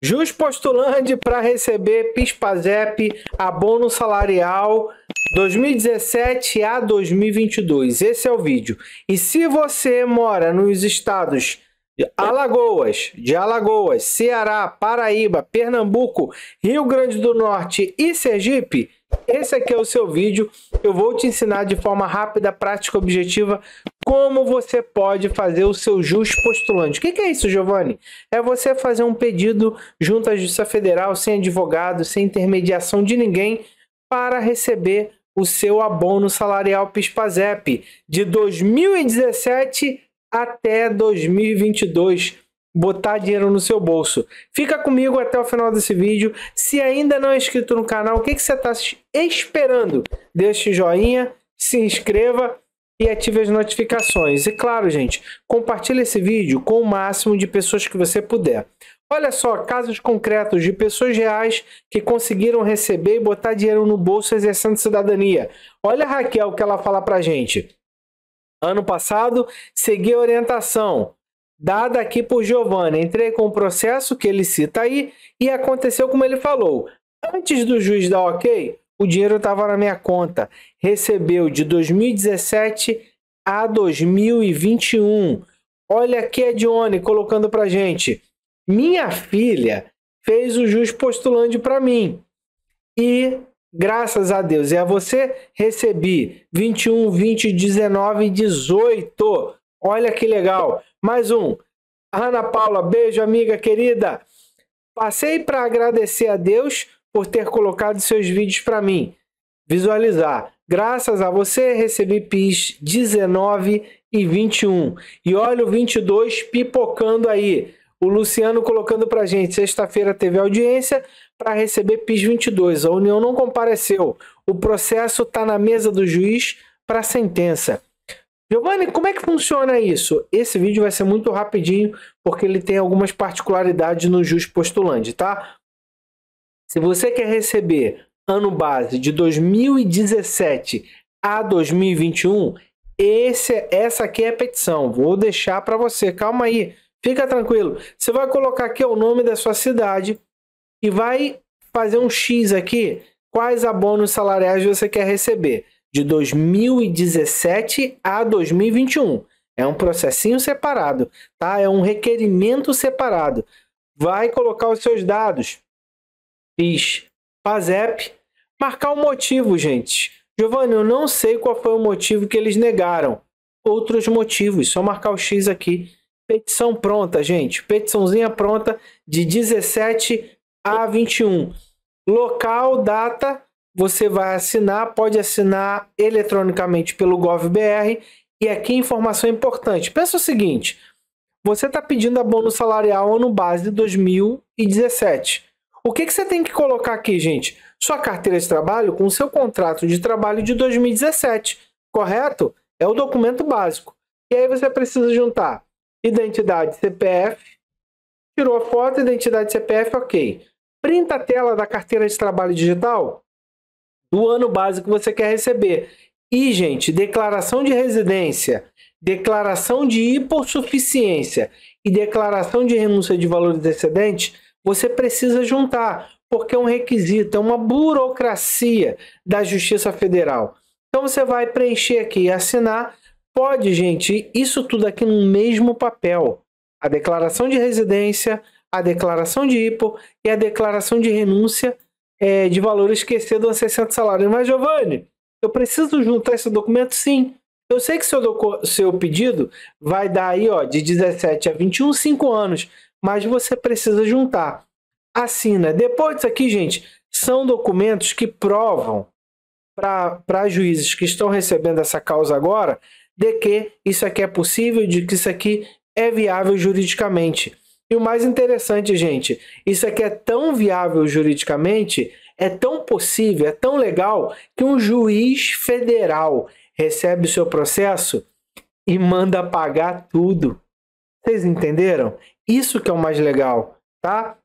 Jus postulante para receber PIS/PASEP, abono salarial 2017 a 2022. Esse é o vídeo. E se você mora nos estados Alagoas, de Alagoas, Ceará, Paraíba, Pernambuco, Rio Grande do Norte e Sergipe, esse aqui é o seu vídeo. Eu vou te ensinar de forma rápida, prática e objetiva como você pode fazer o seu jus postulante. O que é isso, Giovanni? É você fazer um pedido junto à Justiça Federal, sem advogado, sem intermediação de ninguém, para receber o seu abono salarial PIS-PASEP de 2017 até 2022 botar dinheiro no seu bolso. Fica comigo até o final desse vídeo. Se ainda não é inscrito no canal, o que, que você está esperando? Deixe joinha, se inscreva e ative as notificações. E claro, gente, compartilhe esse vídeo com o máximo de pessoas que você puder. Olha só, casos concretos de pessoas reais que conseguiram receber e botar dinheiro no bolso exercendo cidadania. Olha a Raquel que ela fala pra gente. Ano passado, segui a orientação dada aqui por Giovanni. Entrei com o processo que ele cita aí e aconteceu como ele falou. Antes do juiz dar ok, o dinheiro estava na minha conta. Recebeu de 2017 a 2021. Olha aqui a Dione colocando para gente. Minha filha fez o juiz postulante para mim e Graças a Deus. E é a você recebi 21, 20, 19 e 18. Olha que legal. Mais um. Ana Paula, beijo, amiga querida. Passei para agradecer a Deus por ter colocado seus vídeos para mim visualizar. Graças a você recebi PIS 19 e 21. E olha o 22 pipocando aí. O Luciano colocando para gente, sexta-feira teve audiência para receber PIS 22. A União não compareceu. O processo está na mesa do juiz para sentença. Giovanni, como é que funciona isso? Esse vídeo vai ser muito rapidinho, porque ele tem algumas particularidades no juiz Postulante, tá? Se você quer receber ano base de 2017 a 2021, esse, é, essa aqui é a petição. Vou deixar para você. Calma aí. Fica tranquilo. Você vai colocar aqui o nome da sua cidade e vai fazer um X aqui. Quais abonos salariais você quer receber de 2017 a 2021? É um processinho separado, tá? É um requerimento separado. Vai colocar os seus dados. PIS, PASEP, marcar o motivo, gente. Giovanni, eu não sei qual foi o motivo que eles negaram. Outros motivos, só marcar o X aqui. Petição pronta, gente. Petiçãozinha pronta de 17 a 21. Local, data, você vai assinar, pode assinar eletronicamente pelo GovBR. E aqui informação é importante. Pensa o seguinte: você está pedindo abono salarial ano base de 2017. O que, que você tem que colocar aqui, gente? Sua carteira de trabalho com seu contrato de trabalho de 2017, correto? É o documento básico. E aí você precisa juntar identidade CPF, tirou a foto, identidade CPF, ok. Printa a tela da carteira de trabalho digital do ano básico que você quer receber. E, gente, declaração de residência, declaração de hipossuficiência e declaração de renúncia de valores excedentes, você precisa juntar, porque é um requisito, é uma burocracia da Justiça Federal. Então você vai preencher aqui e assinar. Pode, gente, isso tudo aqui no mesmo papel. A declaração de residência, a declaração de IPO e a declaração de renúncia é, de valor esquecido a 60 salários. Mas, Giovanni, eu preciso juntar esse documento? Sim. Eu sei que seu, seu pedido vai dar aí ó, de 17 a 21, 5 anos, mas você precisa juntar. Assina. Depois disso aqui, gente, são documentos que provam para juízes que estão recebendo essa causa agora de que isso aqui é possível, de que isso aqui é viável juridicamente. E o mais interessante, gente, isso aqui é tão viável juridicamente, é tão possível, é tão legal, que um juiz federal recebe o seu processo e manda pagar tudo. Vocês entenderam? Isso que é o mais legal, tá?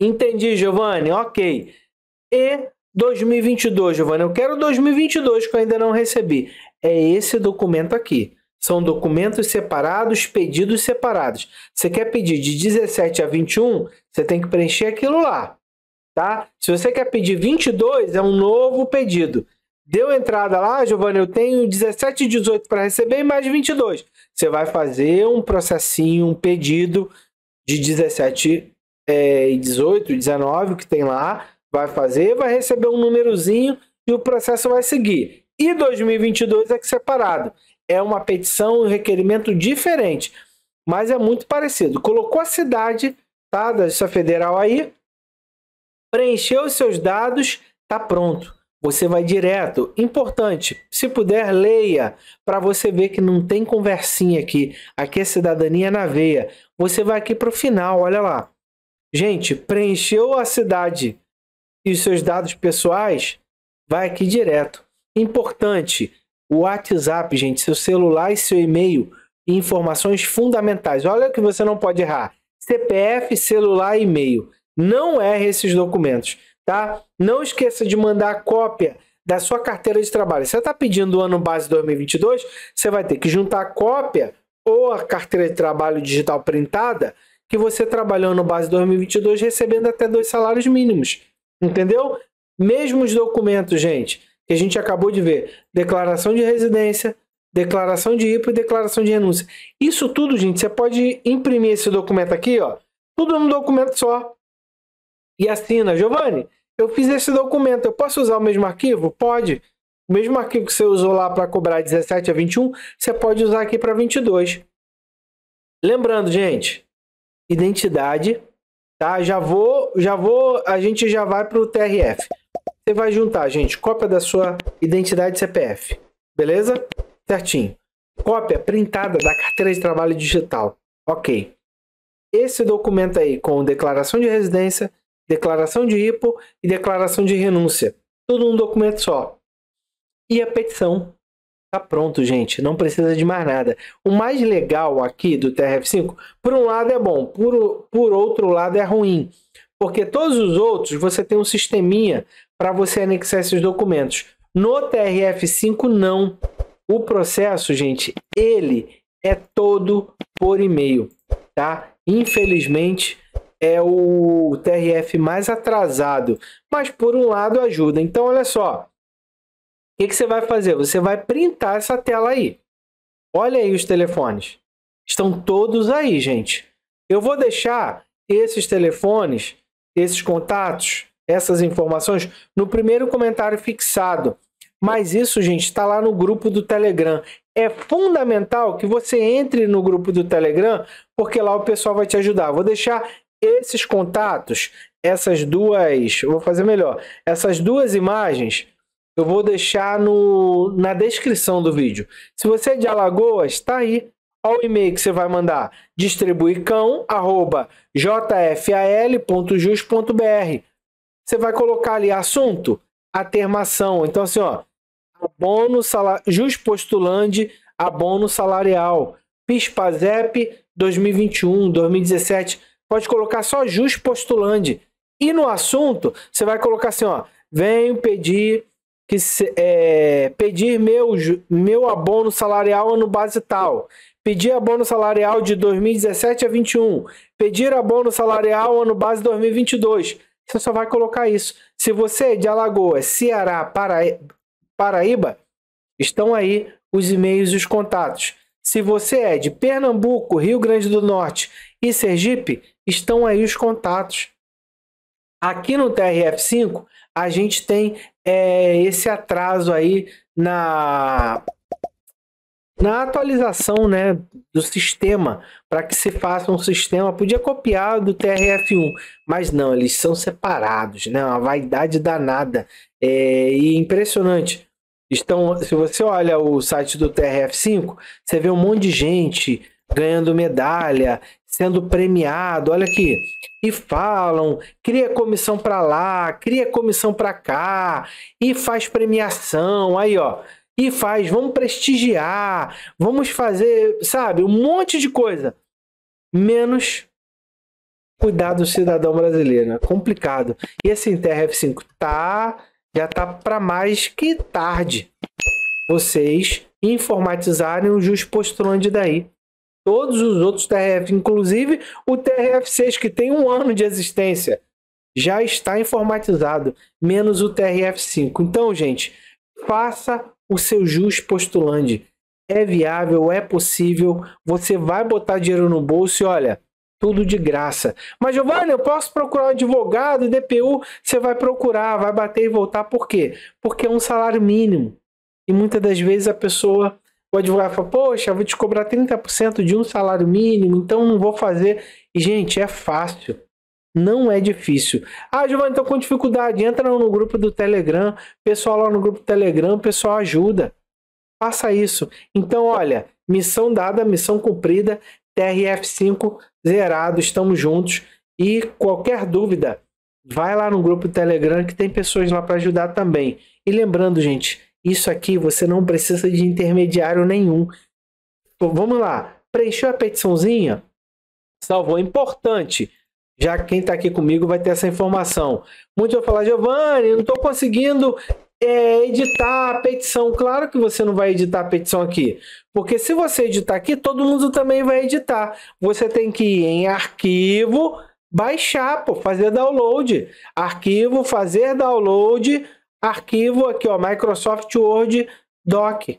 Entendi, Giovanni. Ok. E 2022, Giovanni, eu quero 2022 que eu ainda não recebi é esse documento aqui. São documentos separados, pedidos separados. Você quer pedir de 17 a 21, você tem que preencher aquilo lá, tá? Se você quer pedir 22, é um novo pedido. Deu entrada lá, Giovanni, eu tenho 17 e 18 para receber e mais 22. Você vai fazer um processinho, um pedido de 17 é, 18, 19 que tem lá, vai fazer, vai receber um númerozinho e o processo vai seguir e 2022 é que separado. É uma petição, um requerimento diferente, mas é muito parecido. Colocou a cidade tá, da Justiça Federal aí, preencheu os seus dados, tá pronto. Você vai direto. Importante, se puder, leia para você ver que não tem conversinha aqui. Aqui é cidadania na veia. Você vai aqui para o final, olha lá. Gente, preencheu a cidade e os seus dados pessoais, vai aqui direto. Importante, o WhatsApp, gente, seu celular e seu e-mail, informações fundamentais. Olha o que você não pode errar. CPF, celular e e-mail. Não erre esses documentos, tá? Não esqueça de mandar a cópia da sua carteira de trabalho. Você está pedindo o ano base 2022, você vai ter que juntar a cópia ou a carteira de trabalho digital printada que você trabalhou no base 2022 recebendo até dois salários mínimos. Entendeu? Mesmos documentos, gente que a gente acabou de ver: declaração de residência, declaração de IPO e declaração de renúncia. Isso tudo, gente, você pode imprimir esse documento aqui, ó, tudo num documento só. E assina, Giovanni, eu fiz esse documento, eu posso usar o mesmo arquivo? Pode. O mesmo arquivo que você usou lá para cobrar 17 a 21, você pode usar aqui para 22. Lembrando, gente, identidade, tá? Já vou, já vou, a gente já vai para o TRF você vai juntar, gente, cópia da sua identidade CPF, beleza? Certinho. Cópia printada da carteira de trabalho digital. Ok. Esse documento aí com declaração de residência, declaração de IPO e declaração de renúncia. Tudo um documento só. E a petição. Tá pronto, gente. Não precisa de mais nada. O mais legal aqui do TRF5, por um lado é bom, por, por outro lado é ruim. Porque todos os outros você tem um sisteminha para você anexar esses documentos. No TRF5, não. O processo, gente, ele é todo por e-mail, tá? Infelizmente, é o TRF mais atrasado, mas por um lado ajuda. Então, olha só, o que, que você vai fazer? Você vai printar essa tela aí. Olha aí os telefones. Estão todos aí, gente. Eu vou deixar esses telefones, esses contatos, essas informações no primeiro comentário fixado. Mas isso, gente, está lá no grupo do Telegram. É fundamental que você entre no grupo do Telegram, porque lá o pessoal vai te ajudar. Vou deixar esses contatos, essas duas, vou fazer melhor, essas duas imagens eu vou deixar no, na descrição do vídeo. Se você é de Alagoas, está aí. Olha o e-mail que você vai mandar: distribuicão.jfal.jus.br você vai colocar ali assunto, atermação. Então, assim, ó, abono salar... jus postulante, abono salarial, PISPAZEP 2021, 2017. Pode colocar só jus postulante. E no assunto, você vai colocar assim, ó, venho pedir que é, pedir meu, meu abono salarial ano base tal, pedir abono salarial de 2017 a 21, pedir abono salarial ano base 2022 você só vai colocar isso. Se você é de Alagoas, Ceará, Paraíba, estão aí os e-mails e os contatos. Se você é de Pernambuco, Rio Grande do Norte e Sergipe, estão aí os contatos. Aqui no TRF5, a gente tem é, esse atraso aí na na atualização né, do sistema, para que se faça um sistema. Podia copiar do TRF1, mas não, eles são separados, né? Uma vaidade danada. É, e impressionante. Estão, se você olha o site do TRF5, você vê um monte de gente ganhando medalha, sendo premiado, olha aqui. E falam, cria comissão para lá, cria comissão para cá, e faz premiação. Aí, ó, e faz, vamos prestigiar, vamos fazer, sabe, um monte de coisa. Menos cuidar do cidadão brasileiro. É complicado. E assim, TRF5 tá. Já tá para mais que tarde vocês informatizarem o Jus Postulante daí. Todos os outros TRF, inclusive o TRF6, que tem um ano de existência, já está informatizado, menos o TRF5. Então, gente, faça o seu jus postulante. É viável, é possível, você vai botar dinheiro no bolso e olha, tudo de graça. Mas, Giovanni, eu posso procurar um advogado, DPU? Você vai procurar, vai bater e voltar. Por quê? Porque é um salário mínimo. E muitas das vezes a pessoa, o advogado fala, poxa, vou te cobrar 30% de um salário mínimo, então não vou fazer. E, gente, é fácil. Não é difícil. Ah, Giovanni, estou com dificuldade. Entra no grupo do Telegram. Pessoal lá no grupo do Telegram, pessoal ajuda. Faça isso. Então, olha, missão dada, missão cumprida. TRF5 zerado, estamos juntos. E qualquer dúvida, vai lá no grupo do Telegram que tem pessoas lá para ajudar também. E lembrando, gente, isso aqui você não precisa de intermediário nenhum. Então, vamos lá. Preencheu a petiçãozinha? Salvou. Importante já quem está aqui comigo vai ter essa informação. Muitos vão falar, Giovanni, não estou conseguindo é, editar a petição. Claro que você não vai editar a petição aqui, porque se você editar aqui, todo mundo também vai editar. Você tem que ir em arquivo, baixar, pô, fazer download. Arquivo, fazer download, arquivo aqui, ó, Microsoft Word Doc.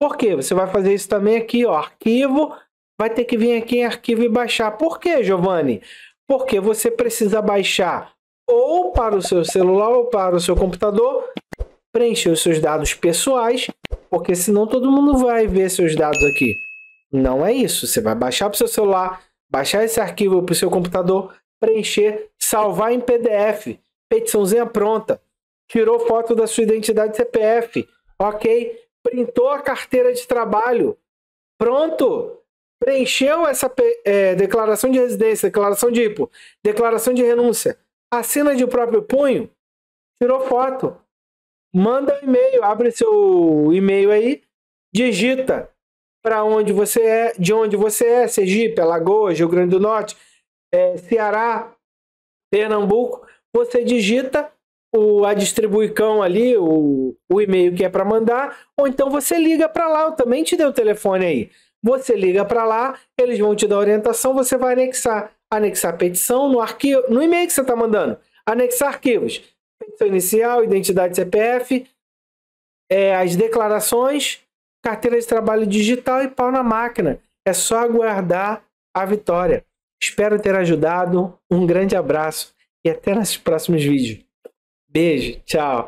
Por quê? Você vai fazer isso também aqui, ó, arquivo, vai ter que vir aqui em arquivo e baixar. Por quê, Giovanni? porque você precisa baixar ou para o seu celular ou para o seu computador, preencher os seus dados pessoais, porque senão todo mundo vai ver seus dados aqui. Não é isso. Você vai baixar para o seu celular, baixar esse arquivo para o seu computador, preencher, salvar em PDF, petiçãozinha pronta, tirou foto da sua identidade CPF, ok, printou a carteira de trabalho, pronto, preencheu essa é, declaração de residência, declaração de IPO, declaração de renúncia, assina de próprio punho, tirou foto, manda um e-mail, abre seu e-mail aí, digita para onde você é, de onde você é, Sergipe, Alagoas, Rio Grande do Norte, é, Ceará, Pernambuco, você digita o a distribuicão ali, o, o e-mail que é para mandar, ou então você liga para lá, eu também te dei o telefone aí. Você liga para lá, eles vão te dar orientação, você vai anexar. Anexar petição no arquivo, no e-mail que você está mandando. Anexar arquivos. Petição inicial, identidade CPF, é, as declarações, carteira de trabalho digital e pau na máquina. É só aguardar a vitória. Espero ter ajudado. Um grande abraço e até nos próximos vídeos. Beijo, tchau.